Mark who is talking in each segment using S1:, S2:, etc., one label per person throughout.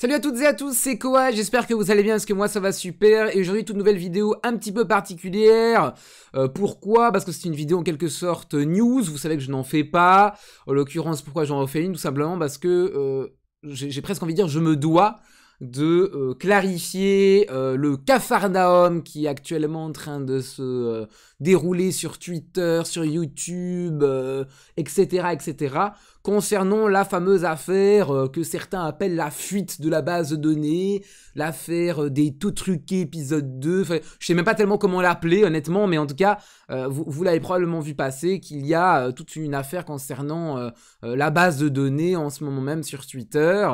S1: Salut à toutes et à tous, c'est Koa, j'espère que vous allez bien parce que moi ça va super et aujourd'hui toute nouvelle vidéo un petit peu particulière. Euh, pourquoi Parce que c'est une vidéo en quelque sorte euh, news, vous savez que je n'en fais pas. En l'occurrence pourquoi j'en refais une Tout simplement parce que euh, j'ai presque envie de dire je me dois de clarifier le cafarnaum qui est actuellement en train de se dérouler sur Twitter, sur YouTube, etc., etc concernant la fameuse affaire euh, que certains appellent la fuite de la base de données, l'affaire euh, des tout truqués épisode 2, enfin, je sais même pas tellement comment l'appeler honnêtement, mais en tout cas, euh, vous, l'avez probablement vu passer qu'il y a toute une affaire concernant la base de données en ce moment même sur Twitter,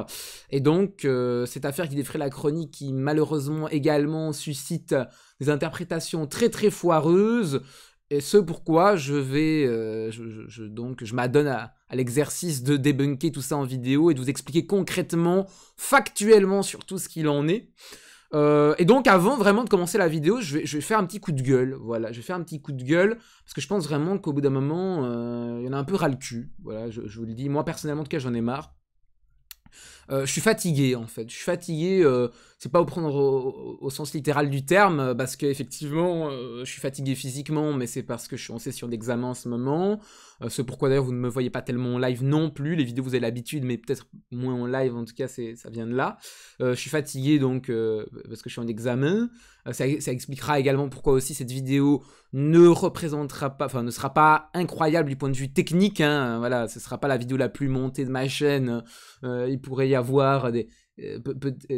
S1: et donc cette affaire qui défrait la chronique qui malheureusement également suscite des interprétations très très foireuses, et ce pourquoi je vais euh, je, donc je m'adonne à, l'exercice de débunker tout ça en vidéo et de vous expliquer concrètement, factuellement sur tout ce qu'il en est. Euh, et donc avant vraiment de commencer la vidéo, je vais, faire un petit coup de gueule, voilà, je vais faire un petit coup de gueule, parce que je pense vraiment qu'au bout d'un moment, euh, il y en a un peu ras le cul, voilà, je, je vous le dis, moi personnellement en tout cas j'en ai marre. Euh, je suis fatigué en fait. Je suis fatigué, euh, c'est pas au prendre au, sens littéral du terme, euh, parce qu'effectivement, je suis fatigué physiquement, mais c'est parce que je suis en session d'examen en ce moment. ce pourquoi d'ailleurs vous ne me voyez pas tellement en live non plus. Les vidéos, vous avez l'habitude, mais peut-être moins en live, en tout cas, ça vient de là. je suis fatigué donc parce que je suis en examen. Ça, expliquera également pourquoi aussi cette vidéo ne représentera pas, enfin ne sera pas incroyable du point de vue technique. Hein, voilà, ce sera pas la vidéo la plus montée de ma chaîne. il pourrait y avoir euh,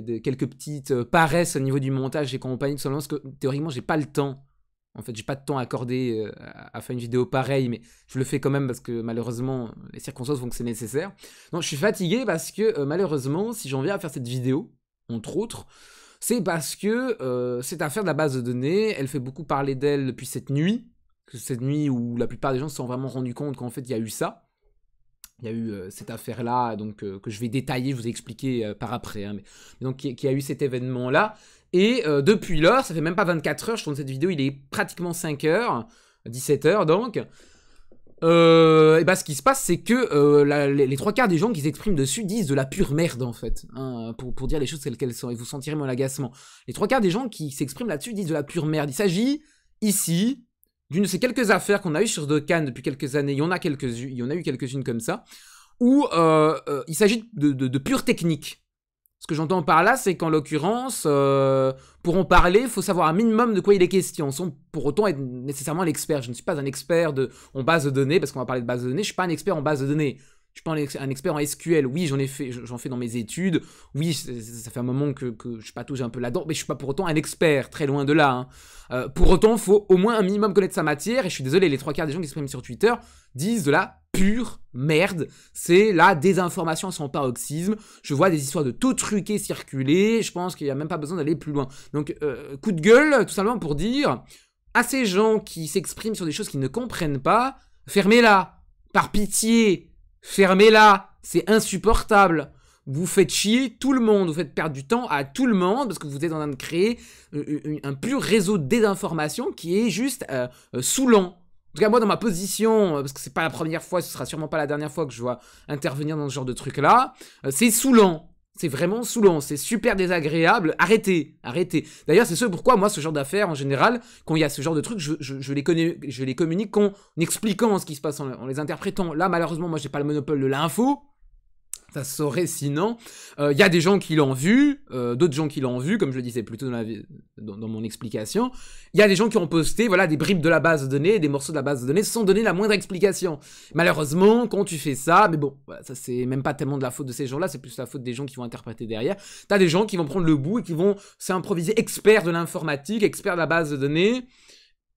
S1: des, quelques petites euh, paresses au niveau du montage et compagnie, tout simplement parce que théoriquement, j'ai pas le temps. En fait, j'ai pas de temps accordé à, euh, à, faire une vidéo pareille, mais je le fais quand même parce que malheureusement, les circonstances font que c'est nécessaire. Non, je suis fatigué parce que malheureusement, si j'en viens à faire cette vidéo, entre autres, c'est parce que cette affaire de la base de données, elle fait beaucoup parler d'elle depuis cette nuit, cette nuit où la plupart des gens se sont vraiment rendus compte qu'en fait, il y a eu ça il y a eu euh, cette affaire-là, donc euh, que je vais détailler, je vous expliquer euh, par après, hein, mais, donc il y, a eu cet événement-là. Et depuis lors, ça fait même pas 24 heures, je tourne cette vidéo, il est pratiquement 5 heures, 17 heures donc. et ben, ce qui se passe, c'est que les, trois quarts des gens qui s'expriment dessus disent de la pure merde en fait, hein, pour, pour, dire les choses telles qu'elles sont, et vous sentirez mon agacement. Les trois quarts des gens qui s'expriment là-dessus disent de la pure merde. Il s'agit ici d'une de ces quelques affaires qu'on a eues sur Dokkan depuis quelques années, il y en a, quelques, il y en a eu quelques-unes comme ça, où euh, euh, il s'agit de, de, pure technique. Ce que j'entends par là, c'est qu'en l'occurrence, euh, pour en parler, il faut savoir un minimum de quoi il est question, sans pour autant être nécessairement l'expert. Je ne suis pas un expert de, en base de données, parce qu'on va parler de base de données, je ne suis pas un expert en base de données. Je suis pas un expert en SQL. Oui, j'en ai fait, j'en fais dans mes études. Oui, ça fait un moment que, que je patouille un peu là-dedans, mais je suis pas pour autant un expert, très loin de là. Hein. Euh, pour autant, faut au moins un minimum connaître sa matière. Et je suis désolé, les trois quarts des gens qui s'expriment sur Twitter disent de la pure merde. C'est la désinformation sans paroxysme. Je vois des histoires de tout truqué circuler. Je pense qu'il n'y a même pas besoin d'aller plus loin. Donc, euh, coup de gueule, tout simplement pour dire à ces gens qui s'expriment sur des choses qu'ils ne comprennent pas, fermez-la. Par pitié, Fermez-la, c'est insupportable. Vous faites chier tout le monde, vous faites perdre du temps à tout le monde parce que vous êtes en train de créer euh, euh, un pur réseau de désinformation qui est juste euh, saoulant. En tout cas, moi, dans ma position, parce que c'est pas la première fois, ce sera sûrement pas la dernière fois que je vois intervenir dans ce genre de truc-là, c'est saoulant. C'est vraiment saoulant, c'est super désagréable. Arrêtez, arrêtez. D'ailleurs, c'est ce pourquoi moi, ce genre d'affaires, en général, quand il y a ce genre de trucs, je, les, connais, je les communique en expliquant ce qui se passe, en, en les interprétant. Là, malheureusement, moi, j'ai pas le monopole de l'info ça serait saurait sinon. Il euh, y a des gens qui l'ont vu, euh, d'autres gens qui l'ont vu, comme je le disais plutôt dans, dans, mon explication. Il y a des gens qui ont posté voilà, des bribes de la base de données, des morceaux de la base de données, sans donner la moindre explication. Malheureusement, quand tu fais ça, mais bon, ça c'est même pas tellement de la faute de ces gens-là, c'est plus la faute des gens qui vont interpréter derrière. T'as des gens qui vont prendre le bout et qui vont s'improviser experts de l'informatique, experts de la base de données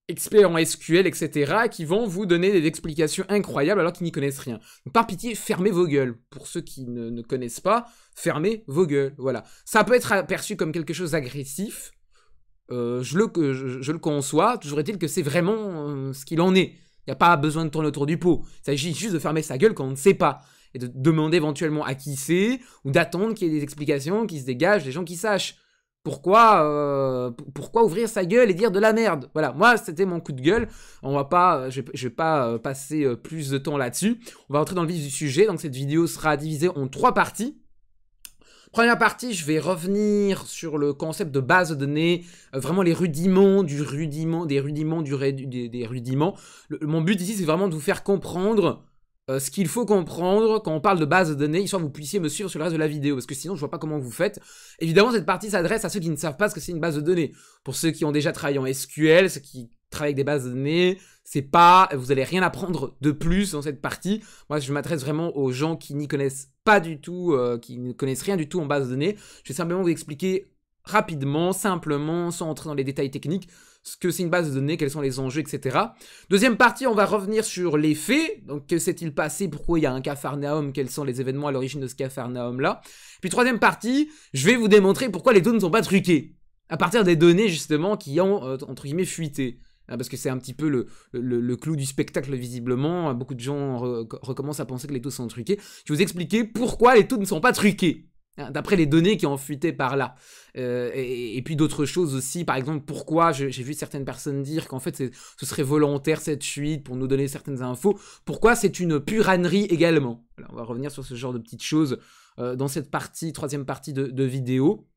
S1: experts en SQL, etc., qui vont vous donner des explications incroyables alors qu'ils n'y connaissent rien. par pitié, fermez vos gueules. Pour ceux qui ne, connaissent pas, fermez vos gueules. Voilà. Ça peut être perçu comme quelque chose d'agressif. Euh, je, le, le conçois. Toujours est-il que c'est vraiment euh, ce qu'il en est. Il n'y a pas besoin de tourner autour du pot. Il s'agit juste de fermer sa gueule quand on ne sait pas. Et de demander éventuellement à qui c'est, ou d'attendre qu'il y ait des explications qui se dégagent, des gens qui sachent. Pourquoi, euh, pourquoi ouvrir sa gueule et dire de la merde Voilà, moi c'était mon coup de gueule. On va pas, euh, je, vais pas euh, passer plus de temps là-dessus. On va rentrer dans le vif du sujet. Donc cette vidéo sera divisée en trois parties. Première partie, je vais revenir sur le concept de base de données, vraiment les rudiments du rudiment, des rudiments du, des, rudiments. mon but ici, c'est vraiment de vous faire comprendre euh, ce qu'il faut comprendre quand on parle de base de données, histoire que vous puissiez me suivre sur le reste de la vidéo, parce que sinon je ne vois pas comment vous faites. Évidemment, cette partie s'adresse à ceux qui ne savent pas ce que c'est une base de données. Pour ceux qui ont déjà travaillé en SQL, ceux qui travaillent avec des bases de données, c'est pas, vous allez rien apprendre de plus dans cette partie. Moi, je m'adresse vraiment aux gens qui n'y connaissent pas du tout, euh, qui ne connaissent rien du tout en base de données. Je vais simplement vous expliquer rapidement, simplement, sans entrer dans les détails techniques, ce que c'est une base de données, quels sont les enjeux, etc. Deuxième partie, on va revenir sur les faits. Donc, que s'est-il passé Pourquoi il y a un Capharnaüm Quels sont les événements à l'origine de ce Capharnaüm-là Puis, troisième partie, je vais vous démontrer pourquoi les taux ne sont pas truqués, À partir des données, justement, qui ont, euh, entre guillemets, fuité hein, parce que c'est un petit peu le, clou du spectacle visiblement. Beaucoup de gens recommencent à penser que les taux sont truqués. Je vais vous expliquer pourquoi les taux ne sont pas truqués. Hein, d'après les données qui ont fuité par là. Euh, et, puis d'autres choses aussi, par exemple, pourquoi j'ai vu certaines personnes dire qu'en fait ce serait volontaire cette fuite pour nous donner certaines infos. Pourquoi c'est une puranerie également On va revenir sur ce genre de petites choses euh, dans cette partie, troisième partie de, vidéo.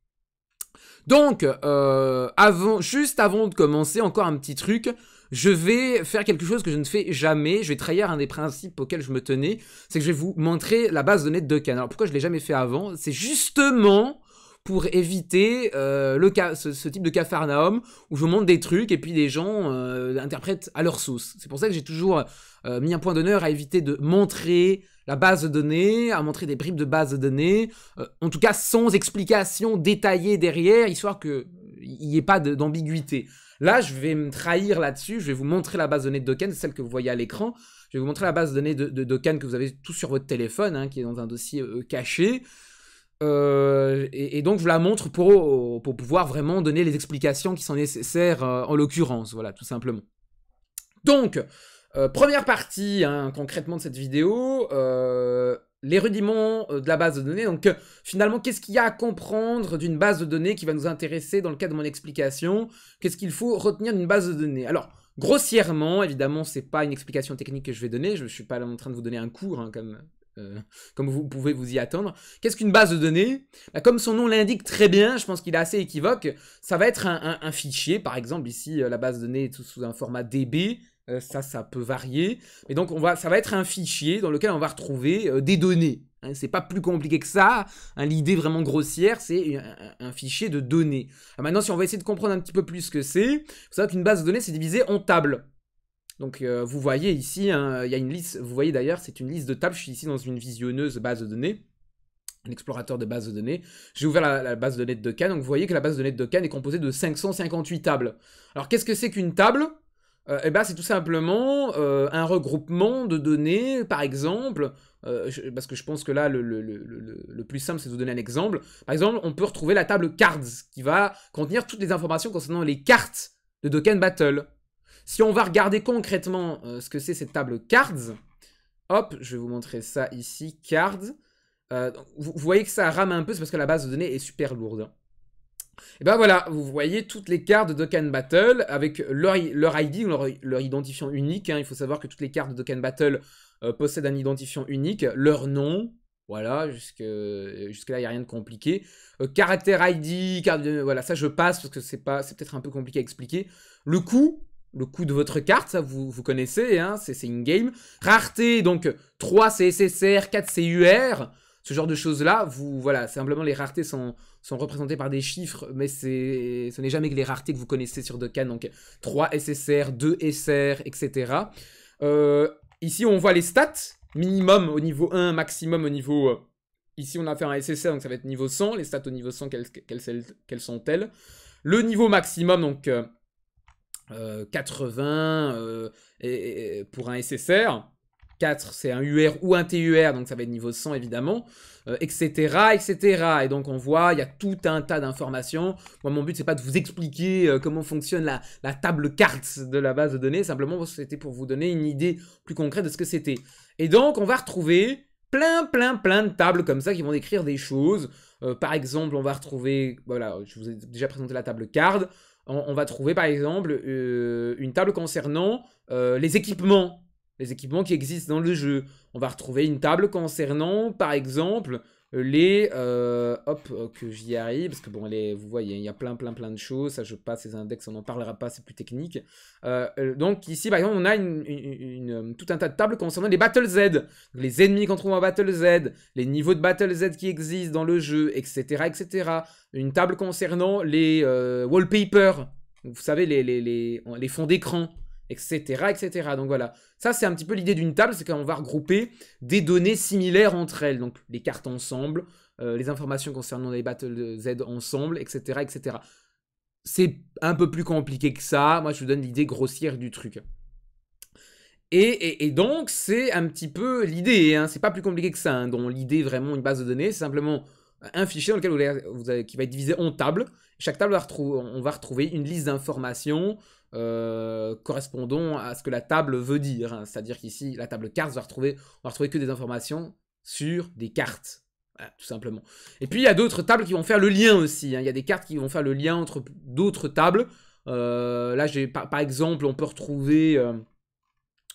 S1: Donc, euh, juste avant de commencer, encore un petit truc je vais faire quelque chose que je ne fais jamais, je vais trahir un des principes auxquels je me tenais, c'est que je vais vous montrer la base de données de canard Alors pourquoi je l'ai jamais fait avant C'est justement pour éviter euh, le ce, type de cafarnaum où je montre des trucs et puis les gens euh, interprètent à leur sauce. C'est pour ça que j'ai toujours euh, mis un point d'honneur à éviter de montrer la base de données, à montrer des bribes de base de données, en tout cas sans explication détaillée derrière, histoire que il n'y ait pas d'ambiguïté. Là, je vais me trahir là-dessus, je vais vous montrer la base de données de Dokken, celle que vous voyez à l'écran. Je vais vous montrer la base de données de, de que vous avez tout sur votre téléphone, hein, qui est dans un dossier euh, caché. Euh, et, donc, je la montre pour, pour pouvoir vraiment donner les explications qui sont nécessaires euh, en l'occurrence, voilà, tout simplement. Donc, première partie, hein, concrètement, de cette vidéo, les rudiments euh, de la base de données. Donc euh, finalement, qu'est-ce qu'il y a à comprendre d'une base de données qui va nous intéresser dans le cadre de mon explication Qu'est-ce qu'il faut retenir d'une base de données Alors, grossièrement, évidemment, ce n'est pas une explication technique que je vais donner, je ne suis pas en train de vous donner un cours hein, comme, euh, comme vous pouvez vous y attendre. Qu'est-ce qu'une base de données bah, Comme son nom l'indique très bien, je pense qu'il est assez équivoque, ça va être un, un, fichier, par exemple ici la base de données est sous un format DB, euh, ça, ça peut varier. Mais donc, on va, ça va être un fichier dans lequel on va retrouver euh, des données. Hein. c'est pas plus compliqué que ça. Hein. L'idée vraiment grossière, c'est euh, un, fichier de données. Ah, maintenant, si on va essayer de comprendre un petit peu plus ce que c'est, vous savez qu'une base de données, c'est divisé en tables. Donc vous voyez ici, hein, il y a une liste, vous voyez d'ailleurs, c'est une liste de tables. Je suis ici dans une visionneuse base de données un explorateur de base de données. J'ai ouvert la, base de données de Cannes. donc vous voyez que la base de données de Cannes est composée de 558 tables. Alors qu'est-ce que c'est qu'une table euh, eh ben, c'est tout simplement euh, un regroupement de données, par exemple, euh, parce que je pense que là, le, plus simple, c'est de vous donner un exemple. Par exemple, on peut retrouver la table cards, qui va contenir toutes les informations concernant les cartes de Dokken Battle. Si on va regarder concrètement ce que c'est cette table cards, hop, je vais vous montrer ça ici, cards. vous voyez que ça rame un peu, c'est parce que la base de données est super lourde. Hein. Et ben voilà, vous voyez toutes les cartes de Dokkan Battle avec leur, ID, leur, leur identifiant unique. Hein. Il faut savoir que toutes les cartes de Dokkan Battle euh, possèdent un identifiant unique, leur nom, voilà, jusque-là, il n'y a rien de compliqué. Euh, caractère ID, carte voilà, ça je passe parce que c'est pas, peut-être un peu compliqué à expliquer. Le coût, le coût de votre carte, ça vous, vous connaissez, hein, c'est in-game. Rareté, donc 3 c'est SSR, 4 c'est UR ce genre de choses-là, vous, voilà, simplement les raretés sont, représentées par des chiffres, mais ce n'est jamais que les raretés que vous connaissez sur Dokkan, donc 3 SSR, 2 SR, etc. ici, on voit les stats, minimum au niveau 1, maximum au niveau... Euh, ici, on a fait un SSR, donc ça va être niveau 100, les stats au niveau 100, quelles, sont-elles Le niveau maximum, donc... 80 euh, euh, pour un SSR. 4, c'est un UR ou un TUR, donc ça va être niveau 100 évidemment, etc., euh, etc. Et donc on voit, il y a tout un tas d'informations. Moi, mon but, c'est pas de vous expliquer euh, comment fonctionne la, table carte de la base de données, simplement c'était pour vous donner une idée plus concrète de ce que c'était. Et donc, on va retrouver plein, plein, plein de tables comme ça qui vont décrire des choses. Euh, par exemple, on va retrouver, bah voilà, je vous ai déjà présenté la table card. On, va trouver, par exemple, une table concernant les équipements les équipements qui existent dans le jeu. On va retrouver une table concernant, par exemple, les... Euh, hop, que j'y arrive, parce que bon, les, vous voyez, il y a plein, plein, plein de choses. Ça, je passe les index, on n'en parlera pas, c'est plus technique. Euh, euh, donc ici, par exemple, on a tout un tas de tables concernant les Battle Z, les ennemis qu'on trouve en Battle Z, les niveaux de Battle Z qui existent dans le jeu, etc., etc. Une table concernant les wallpapers, vous savez, les, les, les fonds d'écran etc., etc. Donc voilà, ça c'est un petit peu l'idée d'une table, c'est qu'on va regrouper des données similaires entre elles, donc les cartes ensemble, euh, les informations concernant les battles de Z ensemble, etc., etc. C'est un peu plus compliqué que ça, moi je vous donne l'idée grossière du truc. Et, donc c'est un petit peu l'idée, hein. c'est pas plus compliqué que ça, hein, donc l'idée vraiment une base de données, c'est simplement un fichier dans lequel vous qui va être divisé en tables, chaque table, on va retrouver une liste d'informations euh, correspondant à ce que la table veut dire. Hein. C'est-à-dire qu'ici, la table cartes, va retrouver, on va retrouver que des informations sur des cartes. Voilà, hein, tout simplement. Et puis, il y a d'autres tables qui vont faire le lien aussi. Hein. Il y a des cartes qui vont faire le lien entre d'autres tables. Euh, là, par, exemple, on peut retrouver... Euh,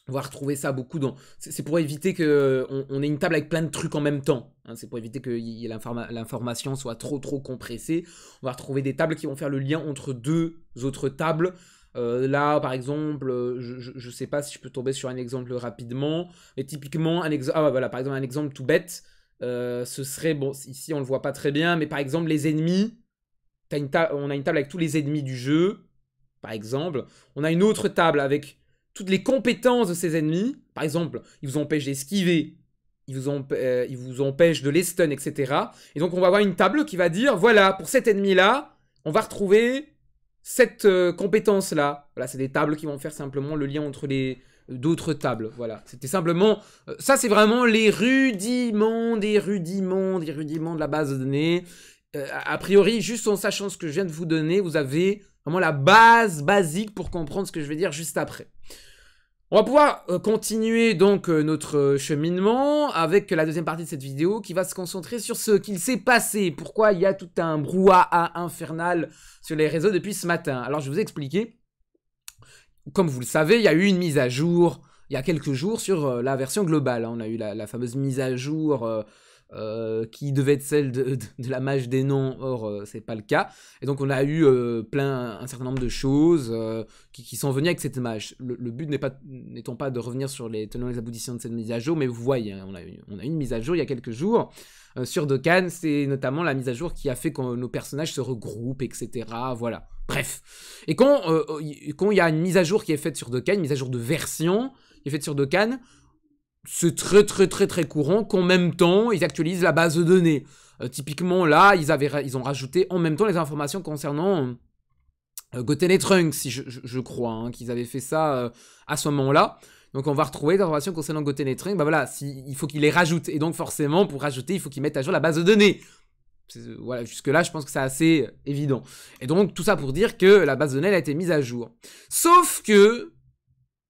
S1: on va retrouver ça beaucoup dans. C'est pour éviter que on, ait une table avec plein de trucs en même temps. Hein. c'est pour éviter que l'information soit trop trop compressée. On va retrouver des tables qui vont faire le lien entre deux autres tables. Euh, là, par exemple, je ne sais pas si je peux tomber sur un exemple rapidement, mais typiquement un exemple. Ah voilà, par exemple un exemple tout bête. Euh, ce serait bon. Ici, on ne le voit pas très bien, mais par exemple les ennemis. on a une table avec tous les ennemis du jeu, par exemple. On a une autre table avec toutes les compétences de ces ennemis. Par exemple, ils vous empêchent d'esquiver, ils vous, euh, ils vous empêchent de les stun, etc. Et donc on va avoir une table qui va dire, voilà, pour cet ennemi-là, on va retrouver cette euh, compétence-là. Voilà, c'est des tables qui vont faire simplement le lien entre les euh, d'autres tables. Voilà, c'était simplement... ça, c'est vraiment les rudiments, des rudiments, des rudiments de la base de données. a priori, juste en sachant ce que je viens de vous donner, vous avez la base basique pour comprendre ce que je vais dire juste après. On va pouvoir euh, continuer donc euh, notre euh, cheminement avec la deuxième partie de cette vidéo qui va se concentrer sur ce qu'il s'est passé, pourquoi il y a tout un brouhaha infernal sur les réseaux depuis ce matin. Alors je vais vous expliquer. Comme vous le savez, il y a eu une mise à jour il y a quelques jours sur la version globale. Hein, on a eu la, la fameuse mise à jour euh, qui devait être celle de, la mage des noms, or euh, c'est pas le cas. Et donc on a eu euh, plein un certain nombre de choses qui, qui, sont venues avec cette mage. Le, but n'est pas n'étant pas de revenir sur les tenants et les aboutissants de cette mise à jour, mais vous voyez, hein, on a eu, une mise à jour il y a quelques jours sur Dokkan, c'est notamment la mise à jour qui a fait que nos personnages se regroupent, etc. Voilà. Bref. Et quand il y a une mise à jour qui est faite sur Dokkan, une mise à jour de version qui est faite sur Dokkan, c'est très très très très courant qu'en même temps, ils actualisent la base de données. Euh, typiquement, là, ils, avaient, ils ont rajouté en même temps les informations concernant euh, Goten et Trunks, si je, crois, hein, qu'ils avaient fait ça euh, à ce moment-là. Donc on va retrouver des informations concernant Goten et Trunks, bah voilà, il faut qu'ils les rajoutent. Et donc forcément, pour rajouter, il faut qu'ils mettent à jour la base de données. Voilà, jusque-là, je pense que c'est assez évident. Et donc, tout ça pour dire que la base de données a été mise à jour. Sauf que,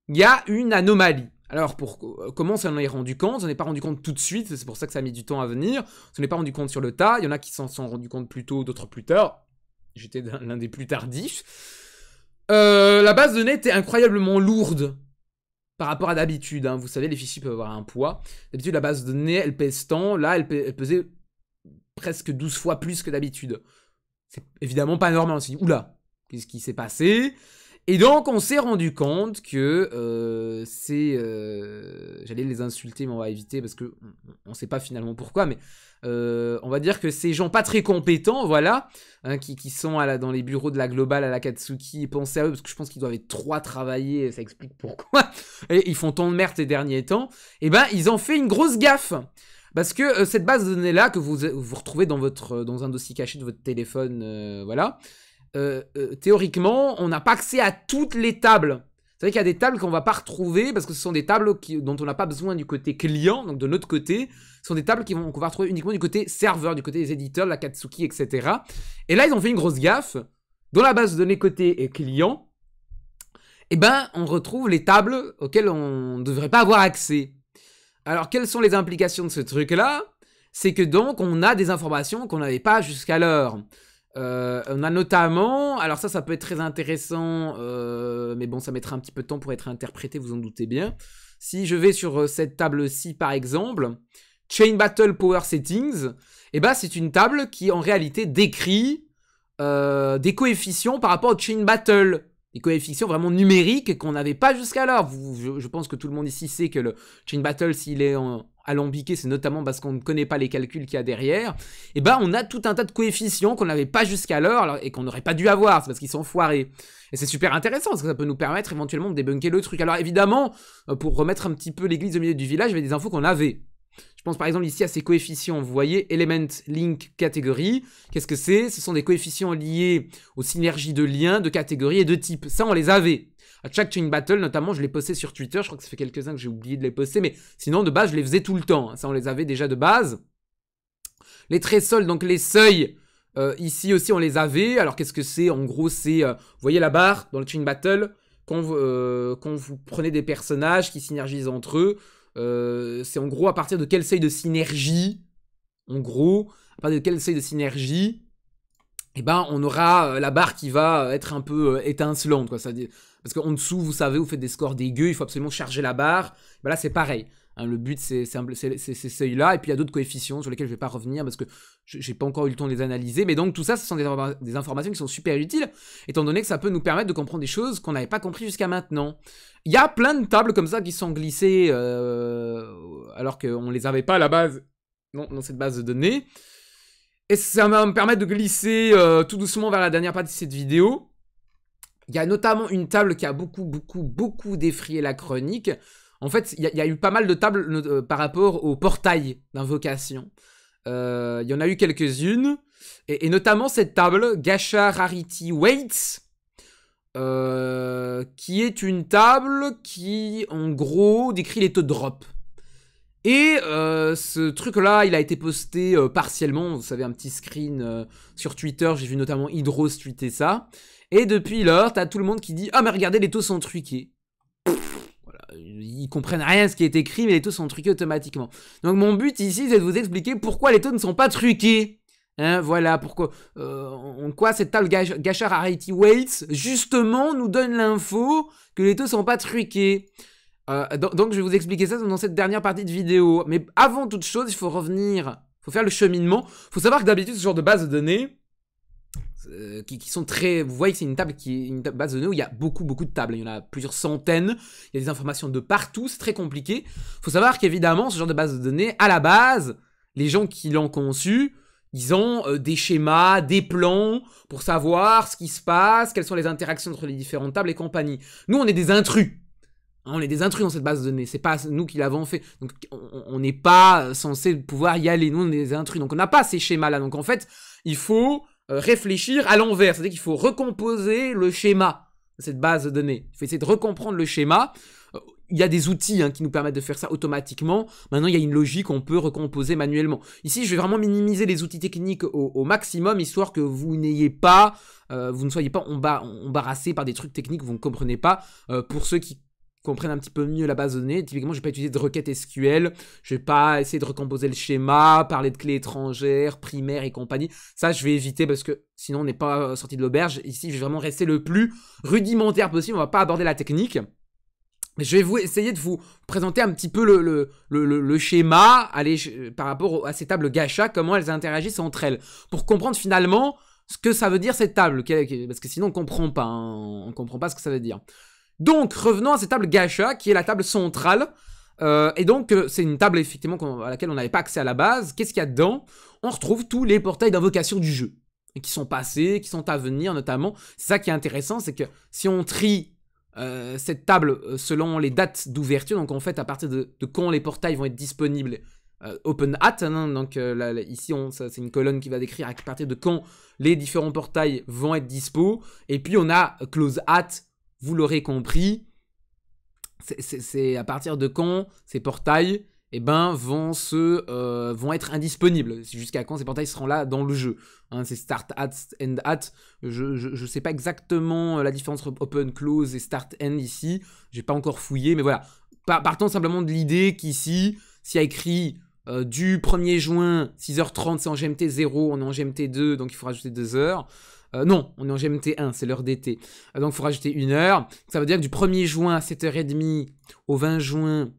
S1: il y a une anomalie. Alors, pour, euh, comment s'en est rendu compte On est pas rendu compte tout de suite, c'est pour ça que ça a mis du temps à venir. On n'est pas rendu compte sur le tas. Il y en a qui s'en sont rendus compte plus tôt, d'autres plus tard. J'étais l'un des plus tardifs. Euh, la base de données était incroyablement lourde par rapport à d'habitude. Hein. Vous savez, les fichiers peuvent avoir un poids. D'habitude, la base de nez, elle pèse tant. Là, elle, pesait presque 12 fois plus que d'habitude. C'est évidemment pas normal. On dit, oula, qu'est-ce qui s'est passé et donc, on s'est rendu compte que euh, c'est... Euh, j'allais les insulter, mais on va éviter parce qu'on ne sait pas finalement pourquoi, mais euh, on va dire que ces gens pas très compétents, voilà, hein, qui, sont dans les bureaux de la Globale à la Katsuki, pensez à eux parce que je pense qu'ils doivent être trois travailler. ça explique pourquoi. Et ils font tant de merde ces derniers temps. Et eh ben, ils ont fait une grosse gaffe. Parce que cette base de données-là que vous, vous retrouvez dans, votre, dans un dossier caché de votre téléphone, voilà, euh, euh, théoriquement, on n'a pas accès à toutes les tables. C'est vrai qu'il y a des tables qu'on ne va pas retrouver parce que ce sont des tables dont on n'a pas besoin du côté client, donc de notre côté. Ce sont des tables qu'on va retrouver uniquement du côté serveur, du côté des éditeurs, la Katsuki, etc. Et là, ils ont fait une grosse gaffe. Dans la base de données côté client, et eh ben, on retrouve les tables auxquelles on ne devrait pas avoir accès. Alors, quelles sont les implications de ce truc-là C'est que donc, on a des informations qu'on n'avait pas jusqu'alors. Euh, on a notamment, alors ça, ça peut être très intéressant, euh, mais bon, ça mettra un petit peu de temps pour être interprété, vous en doutez bien. Si je vais sur euh, cette table-ci, par exemple, Chain Battle Power Settings, et eh ben, c'est une table qui, en réalité, décrit des coefficients par rapport au Chain Battle. Des coefficients vraiment numériques qu'on n'avait pas jusqu'alors. Je, je pense que tout le monde ici sait que le Chain Battle, s'il est en, alambiqué, c'est notamment parce qu'on ne connaît pas les calculs qu'il y a derrière, et eh ben on a tout un tas de coefficients qu'on n'avait pas jusqu'alors et qu'on n'aurait pas dû avoir, c'est parce qu'ils sont foirés. Et c'est super intéressant parce que ça peut nous permettre éventuellement de débunker le truc. Alors évidemment, euh, pour remettre un petit peu l'église au milieu du village, il y avait des infos qu'on avait. Je pense par exemple ici à ces coefficients. Vous voyez element link catégorie. Qu'est-ce que c'est Ce sont des coefficients liés aux synergies de liens, de catégories et de types. Ça, on les avait à chaque Twin battle, notamment, je les postais sur Twitter. Je crois que ça fait quelques-uns que j'ai oublié de les poster, mais sinon, de base, je les faisais tout le temps. Hein. Ça, on les avait déjà de base. Les tressols, donc les seuils, euh, ici aussi, on les avait. Alors, qu'est-ce que c'est En gros, c'est, euh, vous voyez la barre dans le Twin battle, quand vous, euh, vous prenez des personnages qui synergisent entre eux, c'est en gros à partir de quel seuil de synergie, en gros, à partir de quel seuil de synergie, eh ben, on aura la barre qui va être un peu étincelante. Quoi. Ça, parce qu'en dessous, vous savez, vous faites des scores dégueux, il faut absolument charger la barre. voilà là, c'est pareil. Hein, le but, c'est ces seuils-là. Et puis, il y a d'autres coefficients sur lesquels je ne vais pas revenir parce que je n'ai pas encore eu le temps de les analyser. Mais donc, tout ça, ce sont des, informations qui sont super utiles, étant donné que ça peut nous permettre de comprendre des choses qu'on n'avait pas compris jusqu'à maintenant. Il y a plein de tables comme ça qui sont glissées euh, alors qu'on ne les avait pas à la base dans, cette base de données. Et ça va me permettre de glisser euh, tout doucement vers la dernière partie de cette vidéo. Il y a notamment une table qui a beaucoup, beaucoup, beaucoup défrayé la chronique. En fait, il y, a eu pas mal de tables euh, par rapport au portail d'invocation. Euh, il y en a eu quelques-unes. Et, notamment cette table, Gacha Rarity Weights, euh, qui est une table qui, en gros, décrit les taux de drop. Et ce truc-là, il a été posté partiellement. Vous savez, un petit screen sur Twitter. J'ai vu notamment Hydros tweeter ça. Et depuis lors, t'as tout le monde qui dit Ah, mais regardez, les taux sont truqués. Voilà. Ils comprennent rien à ce qui est écrit, mais les taux sont truqués automatiquement. Donc, mon but ici, c'est de vous expliquer pourquoi les taux ne sont pas truqués. Hein, voilà pourquoi euh, en quoi cette table gachar Harity weights justement nous donne l'info que les taux ne sont pas truqués. Euh, donc, donc, je vais vous expliquer ça dans cette dernière partie de vidéo. Mais avant toute chose, il faut revenir, il faut faire le cheminement. Il faut savoir que d'habitude, ce genre de base de données, euh, qui, sont très. Vous voyez que c'est une table qui est une base de données où il y a beaucoup, beaucoup de tables. Il y en a plusieurs centaines. Il y a des informations de partout. C'est très compliqué. Faut savoir qu'évidemment, ce genre de base de données, à la base, les gens qui l'ont conçu, ils ont euh, des schémas, des plans pour savoir ce qui se passe, quelles sont les interactions entre les différentes tables et compagnie. Nous, on est des intrus. Hein, on est des intrus dans cette base de données. C'est pas nous qui l'avons fait. Donc, on n'est pas euh, censé pouvoir y aller. Nous, on est des intrus. Donc, on n'a pas ces schémas-là. Donc, en fait, il faut euh, réfléchir à l'envers. C'est-à-dire qu'il faut recomposer le schéma, cette base de données. Il faut essayer de recomprendre le schéma. Euh, il y a des outils hein, qui nous permettent de faire ça automatiquement. Maintenant, il y a une logique qu'on peut recomposer manuellement. Ici, je vais vraiment minimiser les outils techniques au, maximum, histoire que vous n'ayez pas, euh, vous ne soyez pas embarrassé par des trucs techniques que vous ne comprenez pas. pour ceux qui comprennent un petit peu mieux la base de données. Typiquement, je ne vais pas utiliser de requête SQL, je ne vais pas essayer de recomposer le schéma, parler de clés étrangères, primaires et compagnie. Ça, je vais éviter parce que sinon, on n'est pas sorti de l'auberge. Ici, je vais vraiment rester le plus rudimentaire possible. On va pas aborder la technique. Mais je vais vous essayer de vous présenter un petit peu le, le, schéma par rapport à ces tables gacha, comment elles interagissent entre elles, pour comprendre finalement ce que ça veut dire cette table, parce que sinon on comprend pas, hein. on comprend pas ce que ça veut dire. Donc, revenons à cette table gacha, qui est la table centrale. Euh, et donc, euh, c'est une table, effectivement, à laquelle on n'avait pas accès à la base. Qu'est-ce qu'il y a dedans On retrouve tous les portails d'invocation du jeu, qui sont passés, qui sont à venir, notamment. C'est ça qui est intéressant, c'est que si on trie euh, cette table selon les dates d'ouverture, donc en fait, à partir de, quand les portails vont être disponibles, open at, hein, donc là, ici, c'est une colonne qui va décrire à partir de quand les différents portails vont être dispo. Et puis, on a close at, vous l'aurez compris, c'est à partir de quand ces portails eh ben, vont, se, euh, vont être indisponibles. Jusqu'à quand ces portails seront là dans le jeu. Hein, c'est start at, end at. Je ne sais pas exactement euh, la différence entre open, close et start end ici. J'ai pas encore fouillé, mais voilà. Partons simplement de l'idée qu'ici, s'il y a écrit euh, du 1er juin, 6h30, c'est en GMT 0, on est en GMT 2, donc il faut rajouter 2 heures. Euh, non, on est en GMT1, c'est l'heure d'été. Euh, donc il faut rajouter une heure. Ça veut dire que du 1er juin à 7h30 au 20 juin,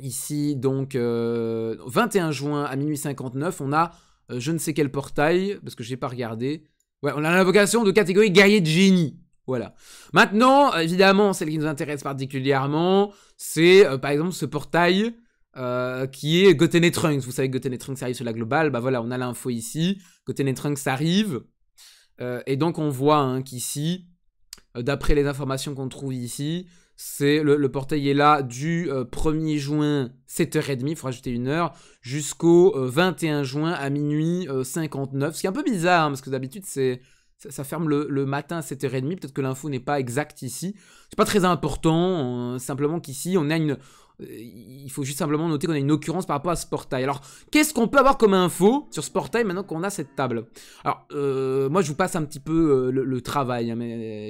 S1: ici, donc 21 euh, juin à minuit 59, on a je ne sais quel portail, parce que je n'ai pas regardé. Ouais, on a l'invocation de catégorie guerrier de génie. Voilà. Maintenant, évidemment, celle qui nous intéresse particulièrement, c'est par exemple ce portail euh, qui est Goten et Trunks. Vous savez, Goten et Trunks arrive sur la globale. Bah voilà, on a l'info ici. Goten et Trunks arrive. Euh, et donc, on voit hein, qu'ici, euh, d'après les informations qu'on trouve ici, c'est le, portail est là du 1er juin 7h30, il faut rajouter une heure, jusqu'au 21 juin à minuit 59. Ce qui est un peu bizarre, hein, parce que d'habitude, c'est ça, ferme le, matin à 7h30. Peut-être que l'info n'est pas exacte ici. C'est pas très important. Euh, simplement qu'ici, on a une. Euh, il faut juste simplement noter qu'on a une occurrence par rapport à ce portail. Alors, qu'est-ce qu'on peut avoir comme info sur ce maintenant qu'on a cette table Alors, euh, moi, je vous passe un petit peu le, travail. Hein,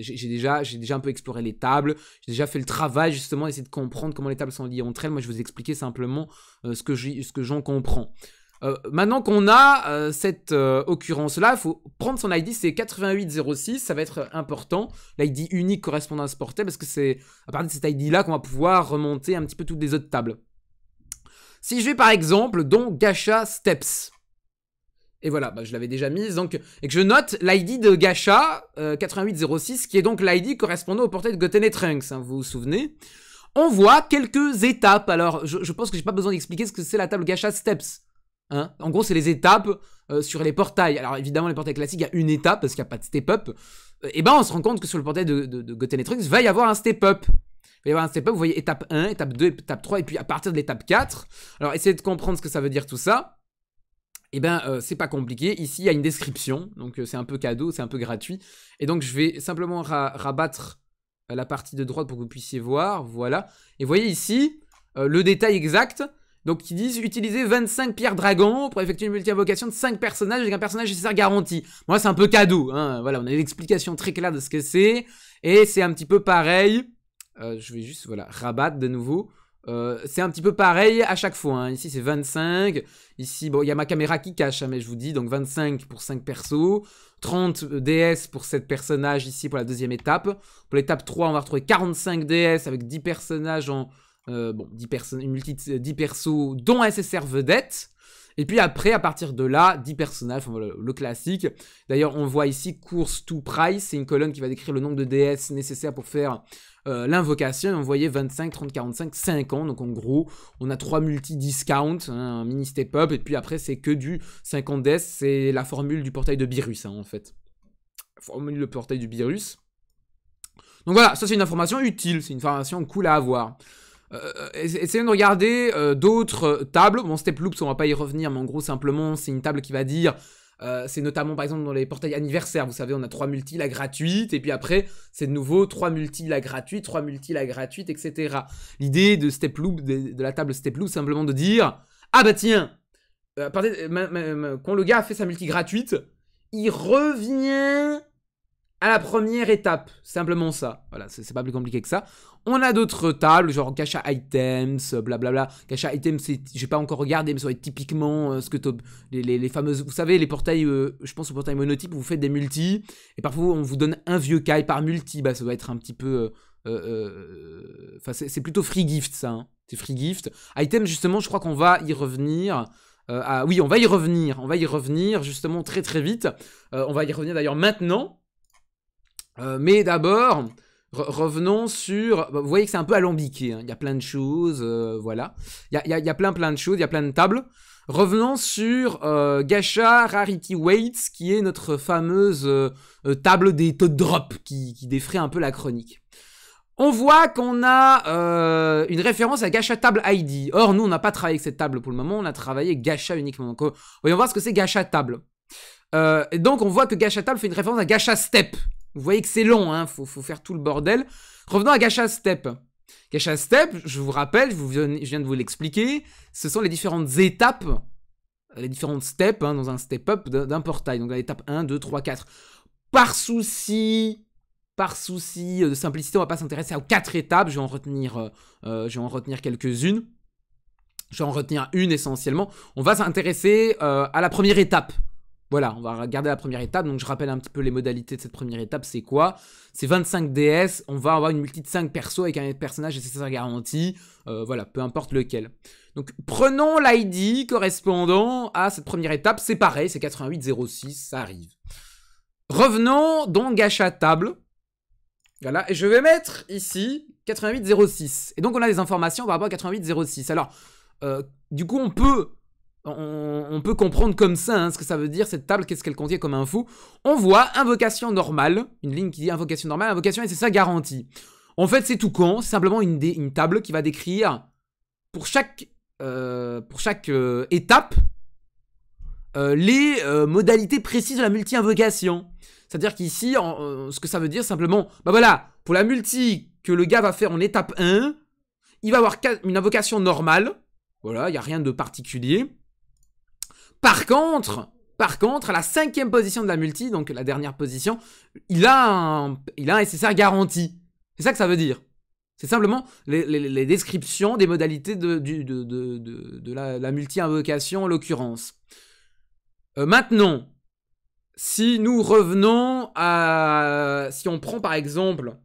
S1: j'ai déjà, un peu exploré les tables. J'ai déjà fait le travail, justement, essayer de comprendre comment les tables sont liées entre elles. Moi, je vous expliquer simplement ce que j'en comprends. Euh, maintenant qu'on a euh, cette euh, occurrence-là, il faut prendre son ID, c'est 8806, ça va être important. L'ID unique correspondant à ce portail, parce que c'est à partir de cet ID-là qu'on va pouvoir remonter un petit peu toutes les autres tables. Si je vais par exemple dans Gacha Steps, et voilà, bah, je l'avais déjà mise, donc, et que je note l'ID de Gacha 8806, qui est donc l'ID correspondant au portail de Goten et Trunks, hein, vous vous souvenez on voit quelques étapes. Alors, je, pense que j'ai pas besoin d'expliquer ce que c'est la table Gacha Steps. Hein. en gros, c'est les étapes euh, sur les portails. Alors évidemment, les portails classiques, il y a une étape parce qu'il n'y a pas de step-up. Euh, et ben, on se rend compte que sur le portail de, de, de Goten va y avoir un step-up. Il va y avoir un step-up, vous voyez étape 1, étape 2, étape 3, et puis à partir de l'étape 4. Alors essayez de comprendre ce que ça veut dire tout ça. Et eh ben, euh, c'est pas compliqué. Ici, il y a une description, donc c'est un peu cadeau, c'est un peu gratuit. Et donc, je vais simplement rabattre la partie de droite pour que vous puissiez voir. Voilà. Et vous voyez ici le détail exact donc ils disent utiliser 25 pierres dragons pour effectuer une multi-invocation de 5 personnages avec un personnage nécessaire garanti. Moi c'est un peu cadeau, hein. voilà on a une explication très claire de ce que c'est. Et c'est un petit peu pareil, euh, je vais juste voilà rabattre de nouveau. Euh, c'est un petit peu pareil à chaque fois, hein. ici c'est 25, ici bon il y a ma caméra qui cache hein, mais je vous dis donc 25 pour 5 persos, 30 DS pour 7 personnages ici pour la deuxième étape, pour l'étape 3 on va retrouver 45 DS avec 10 personnages en euh, bon, 10, personnes 10 persos, dont SSR vedette. Et puis après, à partir de là, 10 personnages, le classique. D'ailleurs, on voit ici course to price, c'est une colonne qui va décrire le nombre de DS nécessaires pour faire euh, l'invocation. l'invocation. On voyait 25, 30, 45, ans Donc en gros, on a 3 multi-discounts, hein, un mini step-up, et puis après, c'est que du 50 DS, c'est la formule du portail de Virus, hein, en fait. Formule le portail du Virus. Donc voilà, ça c'est une information utile, c'est une information cool à avoir euh, euh essayons de regarder euh, d'autres euh, tables. Bon, Step Loops, on va pas y revenir, mais en gros, simplement, c'est une table qui va dire... c'est notamment par exemple dans les portails anniversaires, vous savez, on a trois multi la gratuite, et puis après, c'est de nouveau trois multi la gratuite, trois multi la gratuite, etc. L'idée de step loop, de, la table step loop, simplement de dire Ah bah tiens, quand le gars a fait sa multi gratuite, il revient à la première étape. Simplement ça. Voilà, c'est pas plus compliqué que ça. On a d'autres tables, genre cache items, blablabla. Cache à items, j'ai pas encore regardé, mais ça va être typiquement euh, ce que les, les, fameuses. Vous savez, les portails, euh, je pense aux portails monotype, vous faites des multis, et parfois on vous donne un vieux kai par multi. Bah, ça doit être un petit peu. Euh, enfin, c'est plutôt free gift ça. Hein. C'est free gift. Items, justement, je crois qu'on va y revenir. ah, oui, on va y revenir. On va y revenir justement très très vite. on va y revenir d'ailleurs maintenant. Euh, mais d'abord, revenons sur... Bah, vous voyez que c'est un peu alambiqué, hein. il y a plein de choses, euh, voilà. Il y, a, plein plein de choses, il y a plein de tables. Revenons sur euh, Gacha Rarity Weights, qui est notre fameuse table des taux de drop, qui, qui un peu la chronique. On voit qu'on a une référence à Gacha Table ID. Or, nous, on n'a pas travaillé avec cette table pour le moment, on a travaillé Gacha uniquement. voyons voir ce que c'est Gacha Table. donc, on voit que Gacha Table fait une référence à Gacha Step. Vous voyez que c'est long, hein, faut, faire tout le bordel. Revenons à Gacha Step. Gacha Step, je vous rappelle, je, viens, de vous l'expliquer, ce sont les différentes étapes, les différentes steps hein, dans un step-up d'un portail. Donc l'étape 1, 2, 3, 4. Par souci, par souci de simplicité, on va pas s'intéresser aux quatre étapes, je vais en retenir, euh, euh, retenir quelques-unes. Je vais en retenir une essentiellement. On va s'intéresser euh, à la première étape, voilà, on va regarder la première étape. Donc, je rappelle un petit peu les modalités de cette première étape. C'est quoi C'est 25 DS. On va avoir une multi de 5 persos avec un personnage et c'est garanti. garantie. Euh, voilà, peu importe lequel. Donc, prenons l'ID correspondant à cette première étape. C'est pareil, c'est 8806, ça arrive. Revenons donc à table. Voilà, et je vais mettre ici 8806. Et donc, on a des informations par rapport à 8806. Alors, euh, du coup, on peut on, peut comprendre comme ça hein, ce que ça veut dire, cette table, qu'est-ce qu'elle contient comme info. On voit invocation normale, une ligne qui dit invocation normale, invocation et c'est ça garantie. En fait, c'est tout con, c'est simplement une, table qui va décrire pour chaque, euh, pour chaque euh, étape euh, les modalités précises de la multi-invocation. C'est-à-dire qu'ici, ce que ça veut dire simplement, bah voilà, pour la multi que le gars va faire en étape 1, il va avoir une invocation normale, voilà, il n'y a rien de particulier. Par contre, par contre, à la cinquième position de la multi, donc la dernière position, il a un, il a SSR garanti. C'est ça que ça veut dire. C'est simplement les, descriptions des modalités de, la, multi-invocation en l'occurrence. Euh, maintenant, si nous revenons à... Si on prend par exemple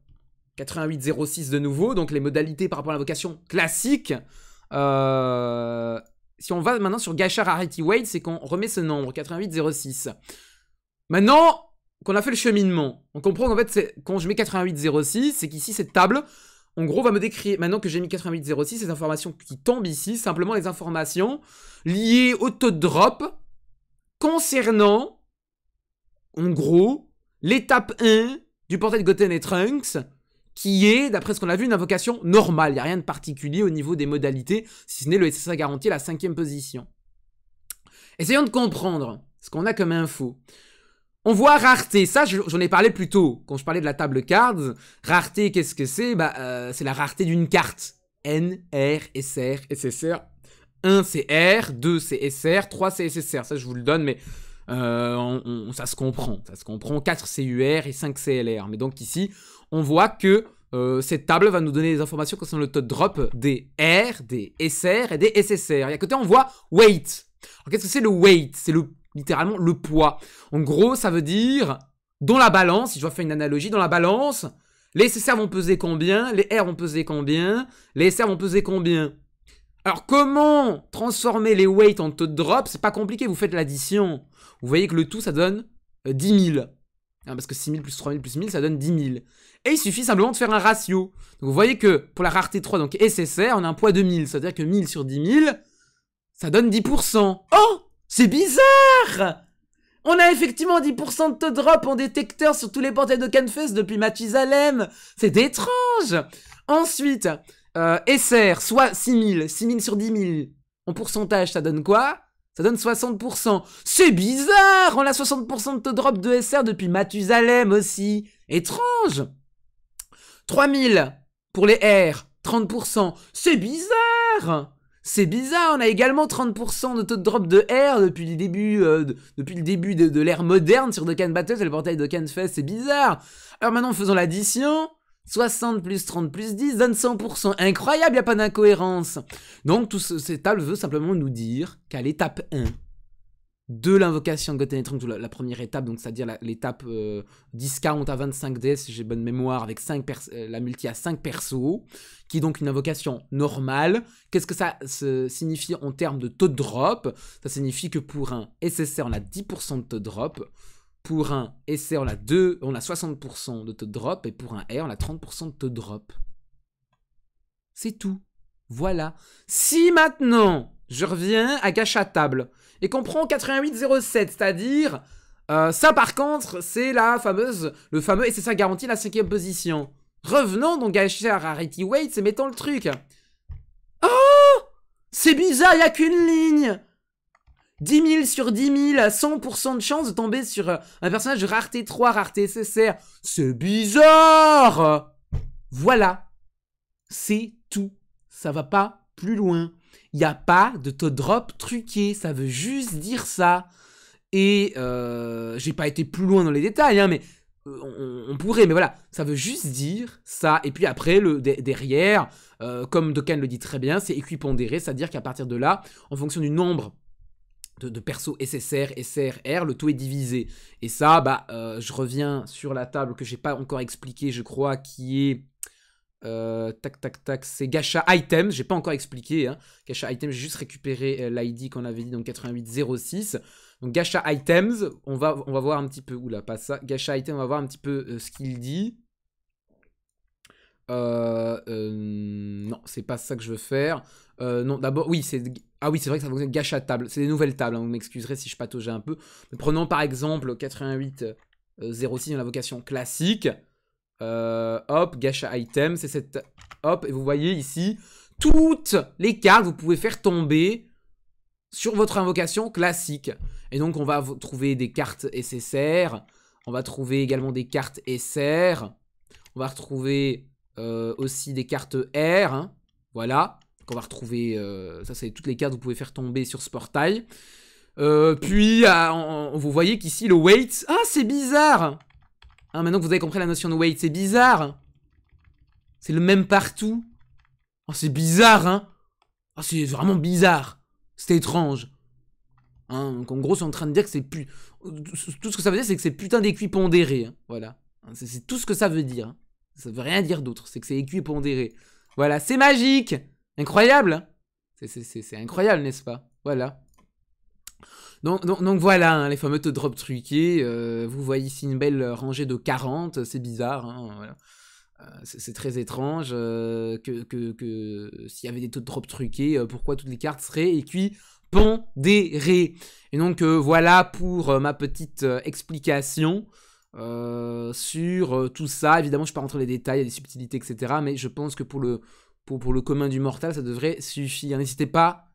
S1: 8806 de nouveau, donc les modalités par rapport à l'invocation classique, euh, si on va maintenant sur Gachar Arity Wade, c'est qu'on remet ce nombre, 8806. Maintenant qu'on a fait le cheminement, on comprend qu'en fait, quand je mets 8806, c'est qu'ici, cette table, en gros, va me décrire, maintenant que j'ai mis 8806, les informations qui tombent ici, simplement les informations liées au taux de drop concernant, en gros, l'étape 1 du portrait de Goten et Trunks, qui est, d'après ce qu'on a vu, une invocation normale. Il n'y a rien de particulier au niveau des modalités, si ce n'est le SSA garanti la cinquième position. Essayons de comprendre ce qu'on a comme info. On voit rareté, ça j'en ai parlé plus tôt quand je parlais de la table cards. Rareté, qu'est-ce que c'est bah, euh, C'est la rareté d'une carte. N, R, SR, SSR. 1 c'est R, 2 c'est SR, 3 c'est SSR. Ça je vous le donne, mais euh, ça se comprend. Ça se comprend. 4 c'est UR et 5 c'est LR. Mais donc ici, on voit que euh, cette table va nous donner des informations concernant le taux de drop des R, des SR et des SSR. Et à côté, on voit weight. Alors, qu'est-ce que c'est le weight C'est littéralement le poids. En gros, ça veut dire, dans la balance, si je dois faire une analogie, dans la balance, les SSR vont peser combien Les R vont peser combien Les SR vont peser combien alors comment transformer les weights en taux de drop C'est pas compliqué, vous faites l'addition. Vous voyez que le tout, ça donne 10 euh, 000. Hein, parce que 6000 plus 3000 plus 1000, ça donne 10 000. Et il suffit simplement de faire un ratio. Donc vous voyez que pour la rareté 3, donc SSR, on a un poids de 1000. C'est-à-dire que 1000 sur 10 000, ça donne 10%. Oh C'est bizarre on a effectivement 10% de taux drop en détecteur sur tous les portails de Canfest depuis Matisalem. C'est étrange. Ensuite, euh, SR, soit 6000, 6000 sur 10 000. En pourcentage, ça donne quoi ça donne 60%. C'est bizarre On a 60% de taux de drop de SR depuis Mathusalem aussi. Étrange 3000 pour les R, 30%. C'est bizarre C'est bizarre, on a également 30% de taux de drop de R depuis le début, euh, de, depuis le début de, de l'ère moderne sur Dokkan Battles et le portail Dokkan Fest, c'est bizarre Alors maintenant, faisons l'addition. 60 plus 30 plus 10 donne 100%. Incroyable, il n'y a pas d'incohérence. Donc, tout ce, cette table veut simplement nous dire qu'à l'étape 1 de l'invocation de Goten la, première étape, donc c'est-à-dire l'étape euh, discount à 25DS, si j'ai bonne mémoire, avec 5 euh, la multi à 5 persos, qui est donc une invocation normale. Qu'est-ce que ça signifie en termes de taux de drop Ça signifie que pour un SSR, on a 10% de taux de drop. Pour un essai, on a, 2, on a 60% de taux de drop et pour un R, on a 30% de taux de drop. C'est tout. Voilà. Si maintenant, je reviens à gâche à table et qu'on prend 8807, c'est-à-dire euh, ça par contre, c'est la fameuse, le fameux et c'est ça garantit la cinquième position. Revenons donc à Rarity weight c'est mettons le truc. Oh C'est bizarre, il n'y a qu'une ligne 10 000 sur 10 000, 100% de chance de tomber sur euh, un personnage rareté 3, rareté SSR. C'est bizarre Voilà. C'est tout. Ça va pas plus loin. Il n'y a pas de taux drop truqué. Ça veut juste dire ça. Et euh, j'ai pas été plus loin dans les détails, hein, mais euh, on, pourrait, mais voilà, ça veut juste dire ça. Et puis après, le, derrière, comme Dokkan le dit très bien, c'est équipondéré, c'est-à-dire qu'à partir de là, en fonction du nombre de, perso SSR, SRR, le tout est divisé. Et ça, bah, euh, je reviens sur la table que j'ai pas encore expliqué, je crois, qui est euh, tac tac tac, c'est Gacha items j'ai pas encore expliqué. Hein. Gacha items j'ai juste récupéré euh, l'ID qu'on avait dit, donc 8806. Donc Gacha Items, on va, on va voir un petit peu, oula, pas ça. Gacha Items, on va voir un petit peu ce qu'il dit. non, c'est pas ça que je veux faire. Euh, non, d'abord, oui, c'est. Ah oui, c'est vrai que ça fonctionne à table. C'est des nouvelles tables, hein, vous m'excuserez si je pataugeais un peu. prenons par exemple 8806 06 euh, dans la vocation classique. Euh, hop, gacha item, c'est cette. Hop, et vous voyez ici toutes les cartes vous pouvez faire tomber sur votre invocation classique. Et donc on va trouver des cartes SSR, on va trouver également des cartes SR, on va retrouver aussi des cartes R, hein. voilà qu'on va retrouver. Euh, ça, c'est toutes les cartes vous pouvez faire tomber sur ce portail. Euh, puis, ah, on, vous voyez qu'ici, le weight... Ah, c'est bizarre hein, Maintenant que vous avez compris la notion de weight, c'est bizarre C'est le même partout ah, C'est bizarre, hein ah, C'est vraiment bizarre C'est étrange hein, en gros, c'est en train de dire que c'est plus... Tout ce que ça veut dire, c'est que c'est putain d'équipondéré. Hein, voilà. C'est tout ce que ça veut dire. Ça veut rien dire d'autre. C'est que c'est équipondéré. Voilà, c'est magique Incroyable C'est incroyable, n'est-ce pas Voilà. Donc, voilà, hein, les fameux taux de drop truqués. Euh, vous voyez ici une belle rangée de 40, c'est bizarre. Hein, euh, c'est très étrange euh, que, s'il y avait des taux de drop truqués, pourquoi toutes les cartes seraient et pondérées. Et donc voilà pour ma petite explication sur tout ça. Évidemment, je ne entre pas rentrer dans les détails, les subtilités, etc. Mais je pense que pour le, pour, le commun du mortal, ça devrait suffire. N'hésitez pas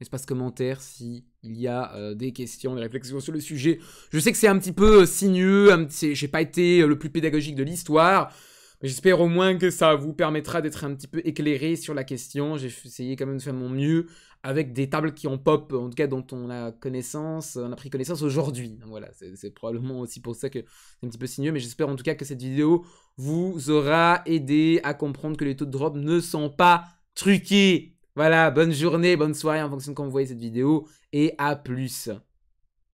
S1: espace commentaire si il y a euh, des questions, des réflexions sur le sujet. Je sais que c'est un petit peu sinueux, j'ai pas été euh, le plus pédagogique de l'histoire. J'espère au moins que ça vous permettra d'être un petit peu éclairé sur la question. J'ai essayé quand même de faire mon mieux avec des tables qui ont pop, en tout cas dont on a connaissance, on a pris connaissance aujourd'hui. Voilà, c'est probablement aussi pour ça que c'est un petit peu sinueux, mais j'espère en tout cas que cette vidéo vous aura aidé à comprendre que les taux de drop ne sont pas truqués. Voilà, bonne journée, bonne soirée en fonction de quand vous voyez cette vidéo, et à plus.